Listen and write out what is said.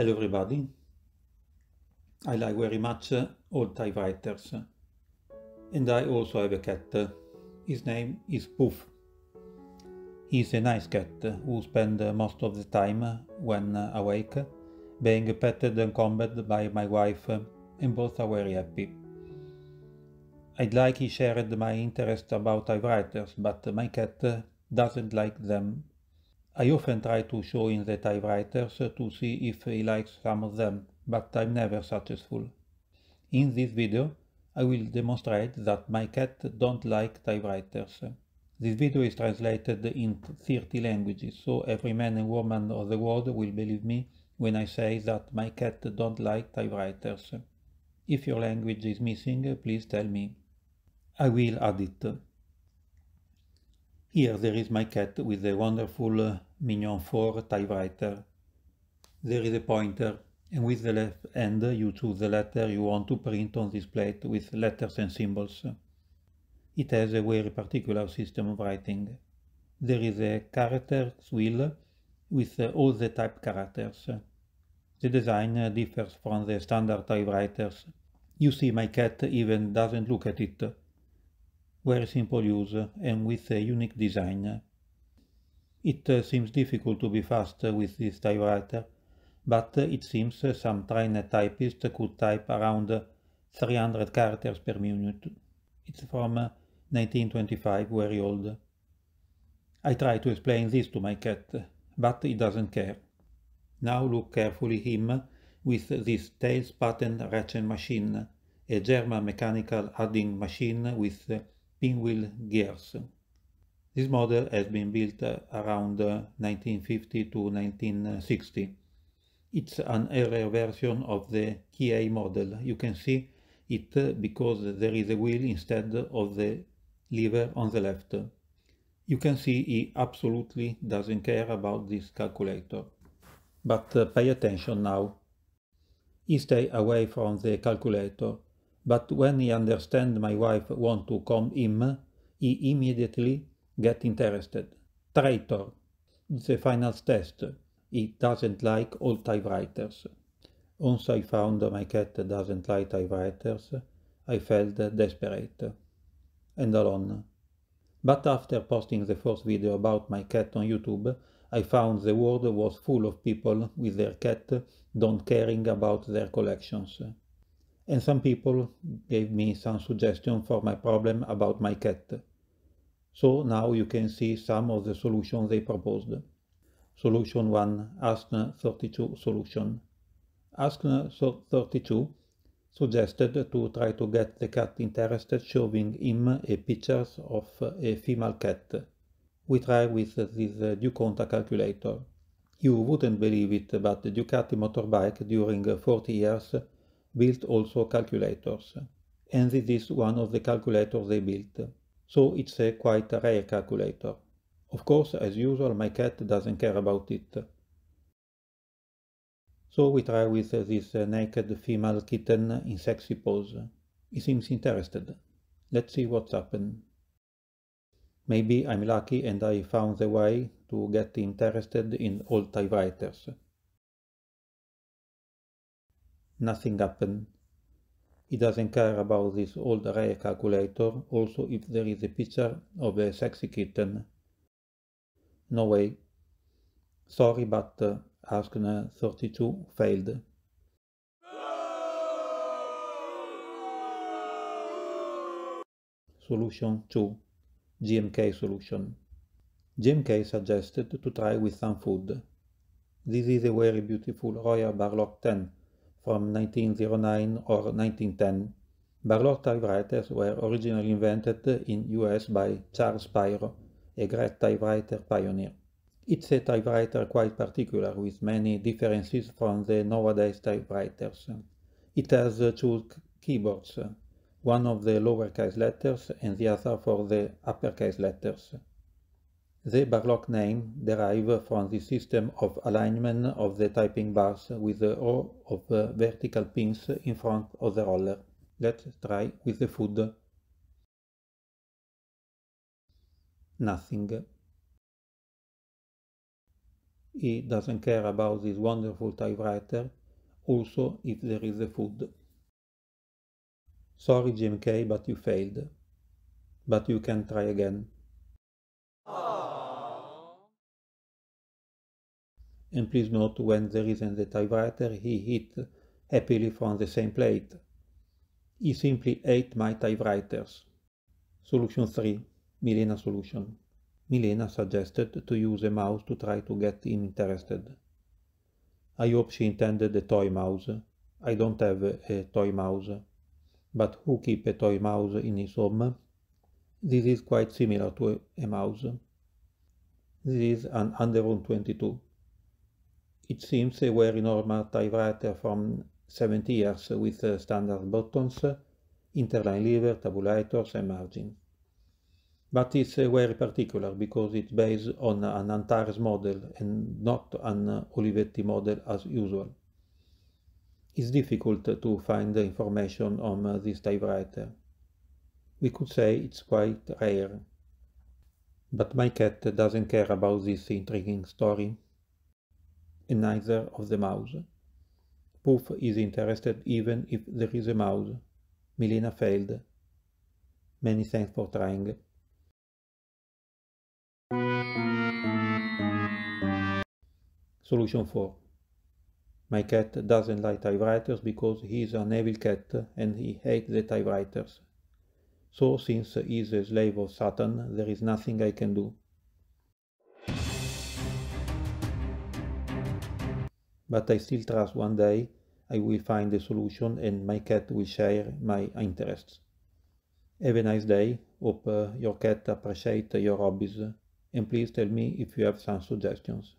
Hello everybody. I like very much old old typewriters and I also have a cat. His name is Poof. He's a nice cat who spends most of the time when awake being petted and combed by my wife and both are very happy. I'd like he shared my interest about typewriters but my cat doesn't like them I often try to show in the typewriters to see if he likes some of them, but I'm never successful. In this video, I will demonstrate that my cat don't like typewriters. This video is translated in 30 languages, so every man and woman of the world will believe me when I say that my cat don't like typewriters. If your language is missing, please tell me. I will add it. Here there is my cat with the wonderful uh, Mignon 4 typewriter. There is a pointer and with the left hand you choose the letter you want to print on this plate with letters and symbols. It has a very particular system of writing. There is a character wheel with all the type characters. The design differs from the standard typewriters. You see my cat even doesn't look at it. Very simple use and with a unique design. It uh, seems difficult to be fast uh, with this typewriter, but uh, it seems some trained typist could type around 300 characters per minute. It's from 1925, very old. I try to explain this to my cat, but he doesn't care. Now look carefully him with this Tails pattern ratchet machine, a German mechanical adding machine with pinwheel gears. This model has been built around 1950 to 1960. It's an earlier version of the KA model. You can see it because there is a wheel instead of the lever on the left. You can see he absolutely doesn't care about this calculator. But uh, pay attention now. He stay away from the calculator, but when he understand my wife want to come him, he immediately get interested. Traitor, the final test. He doesn't like all typewriters. Once I found my cat doesn't like typewriters, I felt desperate and alone. But after posting the first video about my cat on YouTube, I found the world was full of people with their cat don't caring about their collections. And some people gave me some suggestion for my problem about my cat. So now you can see some of the solutions they proposed. Solution 1, ASCN32 solution. ASCN32 suggested to try to get the cat interested showing him a pictures of a female cat. We try with this Duconta calculator. You wouldn't believe it, but the Ducati motorbike during 40 years built also calculators. And this is one of the calculators they built. So it's a quite rare calculator. Of course, as usual, my cat doesn't care about it. So we try with this naked female kitten in sexy pose. He seems interested. Let's see what's happened. Maybe I'm lucky and I found the way to get interested in old typewriters. Nothing happened. He doesn't care about this old array calculator, also if there is a picture of a sexy kitten. No way. Sorry, but uh, Askner 32 failed. Solution 2 GMK solution. GMK suggested to try with some food. This is a very beautiful Royal Barlock 10 from 1909 or 1910. Barlow typewriters were originally invented in US by Charles Pyro, a great typewriter pioneer. It's a typewriter quite particular with many differences from the nowadays typewriters. It has two keyboards, one of the lowercase letters and the other for the uppercase letters. The Barlock name derives from the system of alignment of the typing bars with the row of uh, vertical pins in front of the roller. Let's try with the food. Nothing. He doesn't care about this wonderful typewriter, also if there is a food. Sorry, Jim K, but you failed. But you can try again. and please note when there is an derivator he hit happily from the same plate. He simply ate my typewriters. Solution 3. Milena solution. Milena suggested to use a mouse to try to get him interested. I hope she intended a toy mouse. I don't have a toy mouse. But who keep a toy mouse in his home? This is quite similar to a, mouse. This is an under 22 it seems they were in normal typewriter from 70 years with uh, standard buttons, interline lever, tabulators and margin. But it's uh, very particular because it's based on an Antares model and not an Olivetti model as usual. It's difficult to find information on uh, this typewriter. We could say it's quite rare. But my cat doesn't care about this intriguing story and neither of the mouse. Poof is interested even if there is a mouse. Milena failed. Many thanks for trying. Solution 4. My cat doesn't like typewriters because he is an evil cat and he hates the typewriters. So since he is a slave of Satan, there is nothing I can do. but I still trust one day I will find a solution and my cat will share my interests. Have a nice day, hope uh, your cat appreciates your hobbies, and please tell me if you have some suggestions.